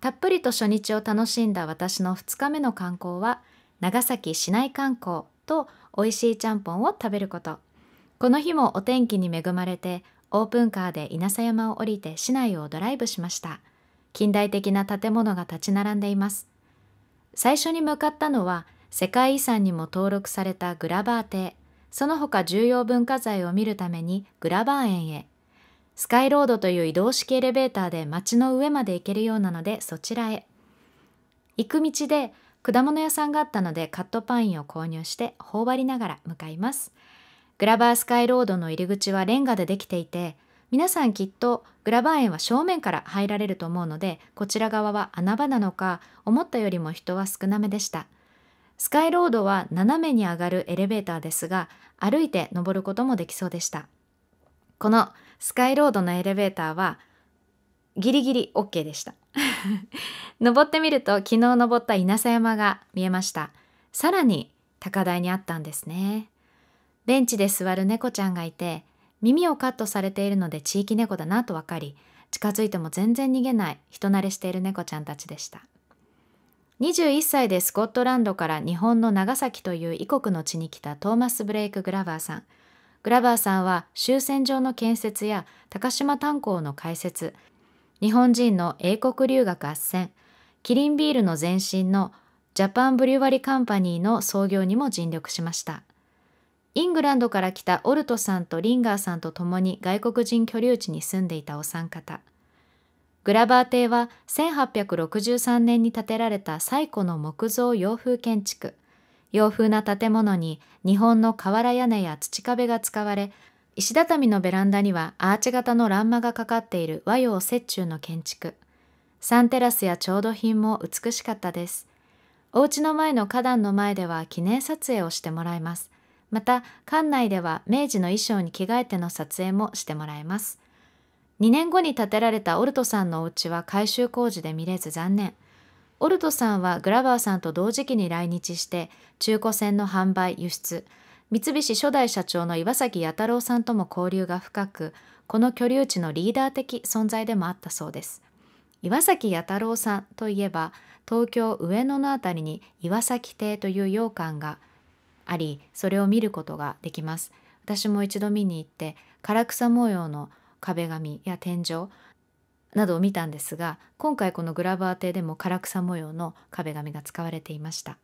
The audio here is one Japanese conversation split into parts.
たっぷりと初日を楽しんだ私の2日目の観光は長崎市内観光と美味しいちゃんぽんを食べることこの日もお天気に恵まれてオープンカーで稲佐山を降りて市内をドライブしました近代的な建物が立ち並んでいます最初に向かったのは世界遺産にも登録されたグラバー邸その他重要文化財を見るためにグラバー園へスカイロードという移動式エレベーターで街の上まで行けるようなのでそちらへ。行く道で果物屋さんがあったのでカットパインを購入して頬張りながら向かいます。グラバースカイロードの入り口はレンガでできていて、皆さんきっとグラバー園は正面から入られると思うので、こちら側は穴場なのか、思ったよりも人は少なめでした。スカイロードは斜めに上がるエレベーターですが、歩いて登ることもできそうでした。このスカイロードのエレベーターはギリギリ OK でした 登ってみると昨日登った稲佐山が見えましたさらに高台にあったんですねベンチで座る猫ちゃんがいて耳をカットされているので地域猫だなと分かり近づいても全然逃げない人慣れしている猫ちゃんたちでした21歳でスコットランドから日本の長崎という異国の地に来たトーマス・ブレイク・グラバーさんグラバーさんは終戦場の建設や高島炭鉱の開設日本人の英国留学斡旋キリンビールの前身のジャパンブリュワリカンパニーの創業にも尽力しましたイングランドから来たオルトさんとリンガーさんと共に外国人居留地に住んでいたお三方グラバー邸は1863年に建てられた最古の木造洋風建築洋風な建物に日本の瓦屋根や土壁が使われ、石畳のベランダにはアーチ型の欄間がかかっている和洋折衷の建築。サンテラスや調度品も美しかったです。お家の前の花壇の前では記念撮影をしてもらいます。また、館内では明治の衣装に着替えての撮影もしてもらいます。2年後に建てられたオルトさんのお家は改修工事で見れず残念。オルトさんはグラバーさんと同時期に来日して中古船の販売輸出三菱初代社長の岩崎弥太郎さんとも交流が深くこの居留地のリーダー的存在でもあったそうです岩崎弥太郎さんといえば東京上野の辺りに岩崎邸という洋館がありそれを見ることができます私も一度見に行って唐草模様の壁紙や天井などを見たんですが今回このグラバー邸でも唐草模様の壁紙が使われていました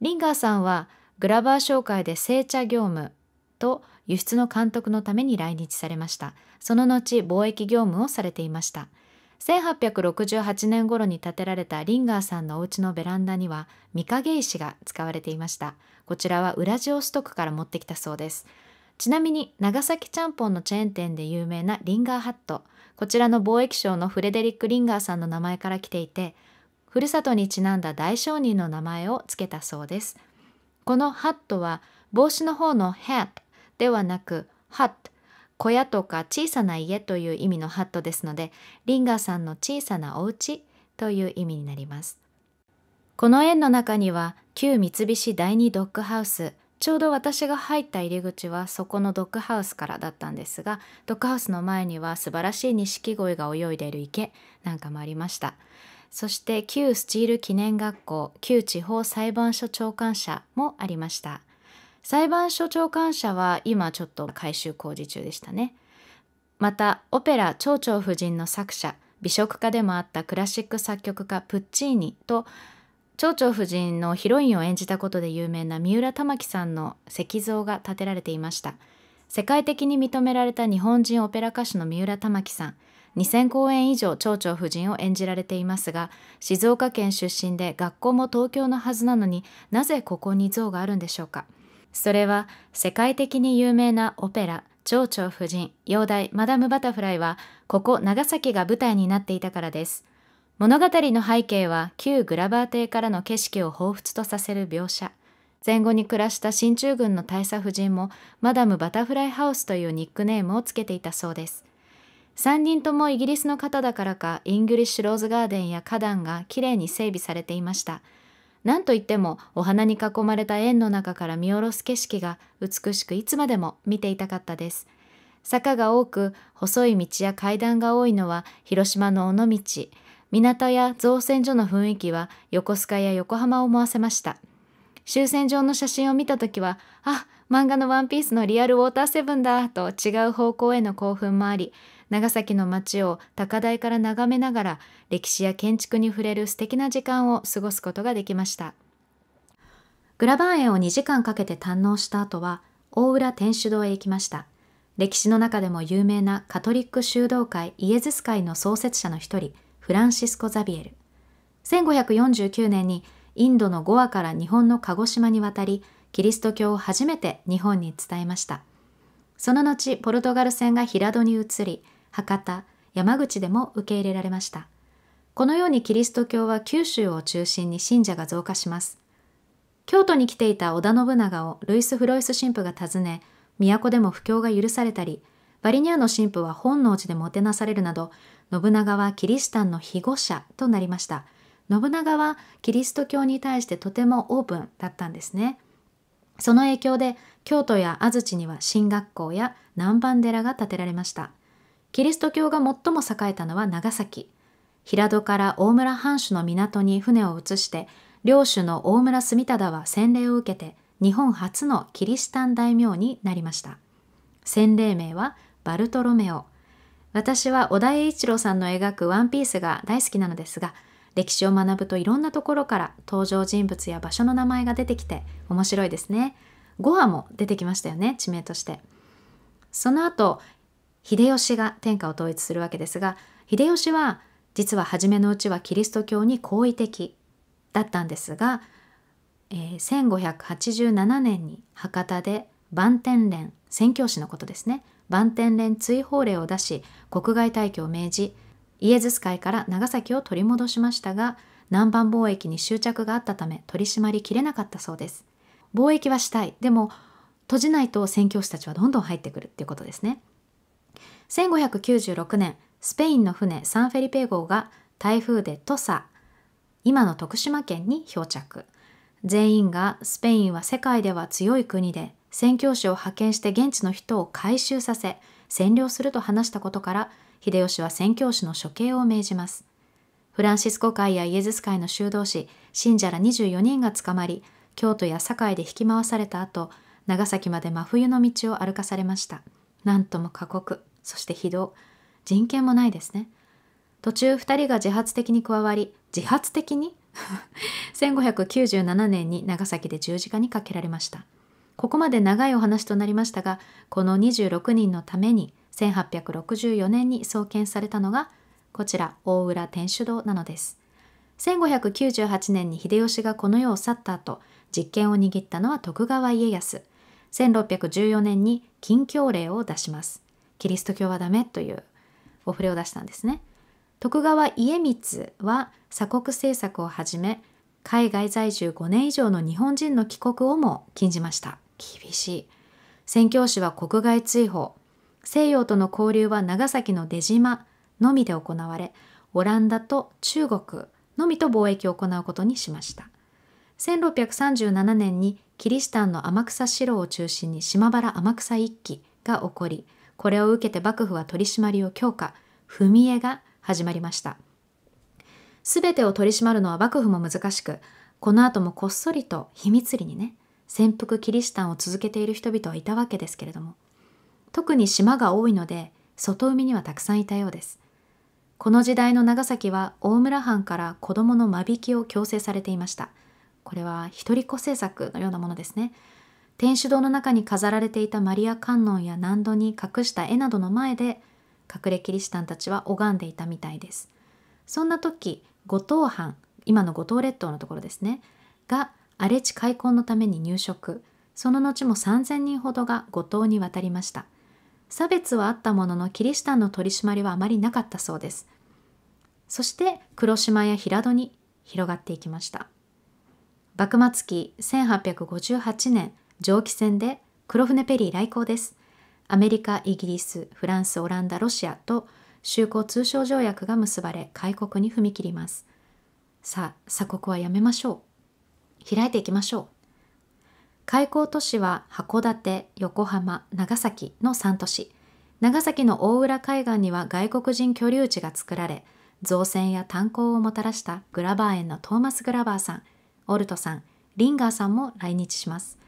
リンガーさんはグラバー商会で製茶業務と輸出の監督のために来日されましたその後貿易業務をされていました1868年頃に建てられたリンガーさんのお家のベランダには御影石が使われていましたこちらはウラジオストクから持ってきたそうですちなみに長崎ちゃんぽんのチェーン店で有名なリンガーハットこちらの貿易商のフレデリック・リンガーさんの名前から来ていてふるさとにちなんだ大商人の名前を付けたそうですこのハットは帽子の方のヘッ t ではなくハット」小屋とか小さな家という意味のハットですのでリンガーさんの小さなお家という意味になりますこの園の中には旧三菱第二ドッグハウスちょうど私が入った入り口はそこのドッグハウスからだったんですがドッグハウスの前には素晴らしい錦鯉が泳いでいる池なんかもありましたそして旧スチール記念学校旧地方裁判所長官社もありました裁判所長官社は今ちょっと改修工事中でしたねまたオペラ「蝶々夫人」の作者美食家でもあったクラシック作曲家プッチーニと蝶々夫人のヒロインを演じたことで有名な三浦玉城さんの石像が建てられていました世界的に認められた日本人オペラ歌手の三浦玉城さん2000公演以上蝶々夫人を演じられていますが静岡県出身で学校も東京のはずなのになぜここに像があるんでしょうかそれは世界的に有名なオペラ「蝶々夫人」容態マダム・バタフライは」ここ長崎が舞台になっていたからです。物語の背景は旧グラバー邸からの景色を彷彿とさせる描写。前後に暮らした進駐軍の大佐夫人もマダムバタフライハウスというニックネームをつけていたそうです。3人ともイギリスの方だからかイングリッシュローズガーデンや花壇がきれいに整備されていました。なんといってもお花に囲まれた園の中から見下ろす景色が美しくいつまでも見ていたかったです。坂が多く細い道や階段が多いのは広島の尾道港や造船所の雰囲気は横須賀や横浜を思わせました。終戦場の写真を見た時は、あ、漫画のワンピースのリアルウォーターセブンだと違う方向への興奮もあり、長崎の街を高台から眺めながら歴史や建築に触れる素敵な時間を過ごすことができました。グラバー園を2時間かけて堪能した後は、大浦天主堂へ行きました。歴史の中でも有名なカトリック修道会イエズス会の創設者の一人、フランシスコ・ザビエル1549年にインドのゴアから日本の鹿児島に渡りキリスト教を初めて日本に伝えましたその後ポルトガル船が平戸に移り博多山口でも受け入れられましたこのようにキリスト教は九州を中心に信者が増加します京都に来ていた織田信長をルイス・フロイス神父が訪ね都でも布教が許されたりバリニアの神父は本能寺でもてなされるなど、信長はキリシタンの庇護者となりました。信長はキリスト教に対してとてもオープンだったんですね。その影響で京都や安土には進学校や南蛮寺が建てられました。キリスト教が最も栄えたのは長崎。平戸から大村藩主の港に船を移して、領主の大村住忠は洗礼を受けて日本初のキリシタン大名になりました。洗礼名はバルトロメオ私は小田栄一郎さんの描くワンピースが大好きなのですが歴史を学ぶといろんなところから登場人物や場所の名前が出てきて面白いですねゴアも出てきましたよね地名としてその後秀吉が天下を統一するわけですが秀吉は実は初めのうちはキリスト教に好意的だったんですが、えー、1587年に博多で万天連宣教師のことですね万天連追放令を出し国外退去を命じイエズス会から長崎を取り戻しましたが南蛮貿易に執着があったため取り締まりきれなかったそうです貿易はしたいでも閉じないと宣教師たちはどんどん入ってくるっていうことですね1596年スペインの船サンフェリペ号が台風で土佐今の徳島県に漂着全員がスペインは世界では強い国で宣教師を派遣して現地の人を回収させ占領すると話したことから秀吉は宣教師の処刑を命じますフランシスコ会やイエズス会の修道士信者ら24人が捕まり京都や堺で引き回された後長崎まで真冬の道を歩かされました何とも過酷そして非道人権もないですね途中2人が自発的に加わり自発的に1597 年に長崎で十字架にかけられましたここまで長いお話となりましたがこの26人のために1864年に創建されたのがこちら大浦天主堂なのです1598年に秀吉がこの世を去った後実権を握ったのは徳川家康1614年に禁教令を出しますキリスト教はダメというお触れを出したんですね徳川家光は鎖国政策をはじめ海外在住5年以上の日本人の帰国をも禁じました厳しい。宣教師は国外追放。西洋との交流は長崎の出島のみで行われ、オランダと中国のみと貿易を行うことにしました。1637年にキリシタンの天草四郎を中心に島原天草一揆が起こり、これを受けて幕府は取り締まりを強化、踏み絵が始まりました。すべてを取り締まるのは幕府も難しく、この後もこっそりと秘密裏にね、潜伏キリシタンを続けている人々はいたわけですけれども特に島が多いので外海にはたくさんいたようですこの時代の長崎は大村藩から子どもの間引きを強制されていましたこれは一人っ子政策のようなものですね天主堂の中に飾られていたマリア観音や難度に隠した絵などの前で隠れキリシタンたちは拝んでいたみたいですそんな時五島藩今の五島列島のところですねが荒れ地開墾のために入植その後も3,000人ほどが五島に渡りました差別はあったもののキリシタンの取り締まりはあまりなかったそうですそして黒島や平戸に広がっていきました幕末期1858年蒸気船で黒船ペリー来航ですアメリカイギリスフランスオランダロシアと修好通商条約が結ばれ開国に踏み切りますさあ鎖国はやめましょう開いていきましょう。開港都市は函館、横浜、長崎の3都市。長崎の大浦海岸には外国人居留地が作られ、造船や炭鉱をもたらしたグラバー園のトーマス・グラバーさん、オルトさん、リンガーさんも来日します。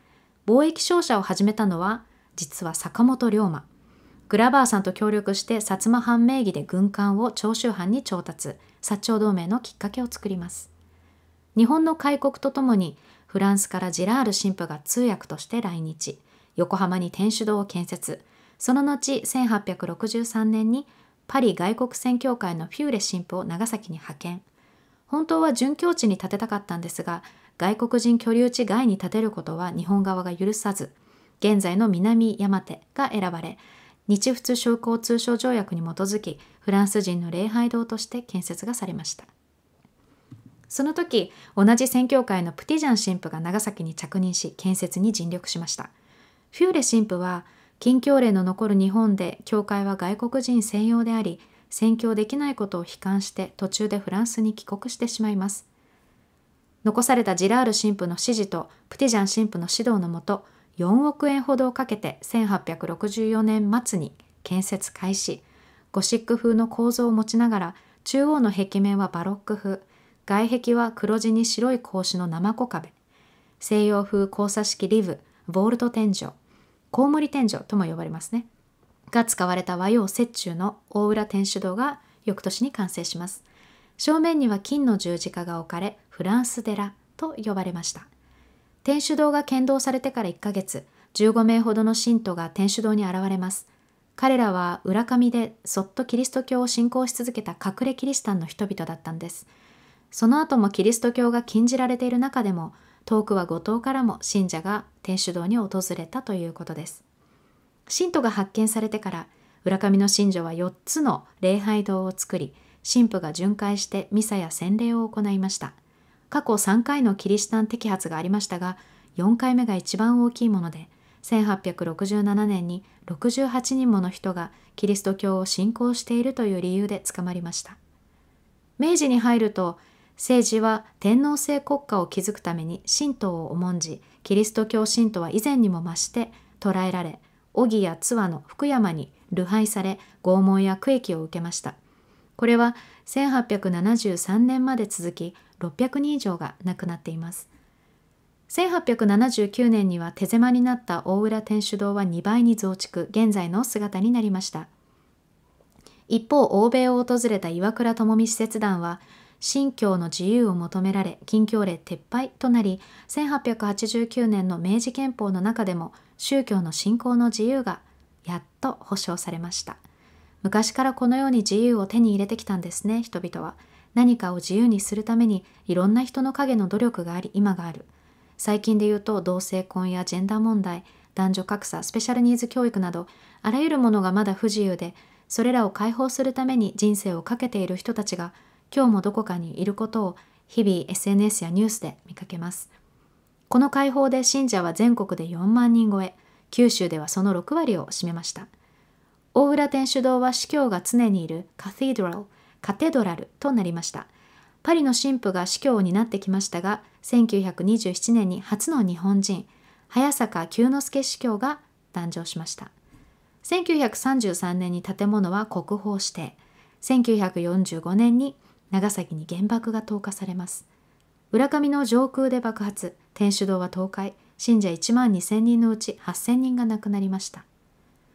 貿易商社を始めたのは、実は坂本龍馬。グラバーさんと協力して薩摩藩名義で軍艦を長州藩に調達、薩長同盟のきっかけを作ります。日本の開国とともにフランスからジラール神父が通訳として来日横浜に天主堂を建設その後1863年にパリ外国宣教会のフューレ神父を長崎に派遣本当は殉教地に建てたかったんですが外国人居留地外に建てることは日本側が許さず現在の南山手が選ばれ日仏商工通商条約に基づきフランス人の礼拝堂として建設がされましたその時同じ宣教会のプティジャン神父が長崎に着任し建設に尽力しましたフューレ神父は禁教令の残る日本で教会は外国人専用であり宣教できないことを悲観して途中でフランスに帰国してしまいます残されたジラール神父の指示とプティジャン神父の指導のもと4億円ほどをかけて1864年末に建設開始ゴシック風の構造を持ちながら中央の壁面はバロック風外壁は黒地に白い格子のマコ壁、西洋風交差式リブ、ボールト天井、コウモリ天井とも呼ばれますね。が使われた和洋折衷の大浦天主堂が翌年に完成します。正面には金の十字架が置かれ、フランス寺と呼ばれました。天主堂が剣道されてから1ヶ月、15名ほどの信徒が天主堂に現れます。彼らは裏上でそっとキリスト教を信仰し続けた隠れキリシタンの人々だったんです。その後もキリスト教が禁じられている中でも遠くは後藤からも信者が天主堂に訪れたということです信徒が発見されてから浦上の信者は4つの礼拝堂を作り神父が巡回してミサや洗礼を行いました過去3回のキリシタン摘発がありましたが4回目が一番大きいもので1867年に68人もの人がキリスト教を信仰しているという理由で捕まりました明治に入ると政治は天皇制国家を築くために神道を重んじキリスト教神道は以前にも増して捕らえられ小木や津和の福山に流廃され拷問や区域を受けましたこれは1873年まで続き600人以上が亡くなっています1879年には手狭になった大浦天主堂は2倍に増築現在の姿になりました一方欧米を訪れた岩倉智美使節団は信教の自由を求められ禁教令撤廃となり1889年の明治憲法の中でも宗教の信仰の自由がやっと保障されました昔からこのように自由を手に入れてきたんですね人々は何かを自由にするためにいろんな人の影の努力があり今がある最近で言うと同性婚やジェンダー問題男女格差スペシャルニーズ教育などあらゆるものがまだ不自由でそれらを解放するために人生をかけている人たちが今日もどこかにいることを日々 SNS やニュースで見かけます。この解放で信者は全国で4万人超え、九州ではその6割を占めました。大浦天主堂は司教が常にいるカテドラル、カテドラルとなりました。パリの神父が司教を担ってきましたが、1927年に初の日本人、早坂久之助司教が誕生しました。1933年に建物は国宝指定、1945年に長崎に原爆が投下されます浦上の上空で爆発天主堂は倒壊信者1万2000人のうち8000人が亡くなりました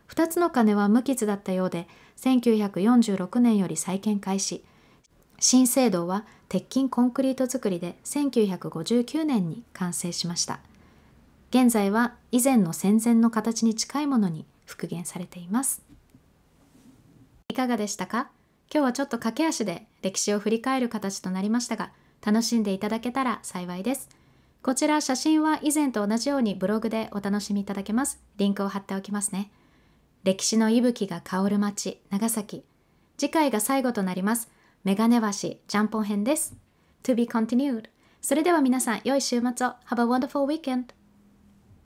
2つの鐘は無傷だったようで1946年より再建開始新聖堂は鉄筋コンクリート造りで1959年に完成しました現在は以前の戦前の形に近いものに復元されていますいかがでしたか今日はちょっと駆け足で歴史を振り返る形となりましたが、楽しんでいただけたら幸いです。こちら写真は以前と同じようにブログでお楽しみいただけます。リンクを貼っておきますね。歴史の息吹が香る街、長崎。次回が最後となります。メガネ橋、ジャンポン編です。To be continued. それでは皆さん、良い週末を。Have a wonderful weekend!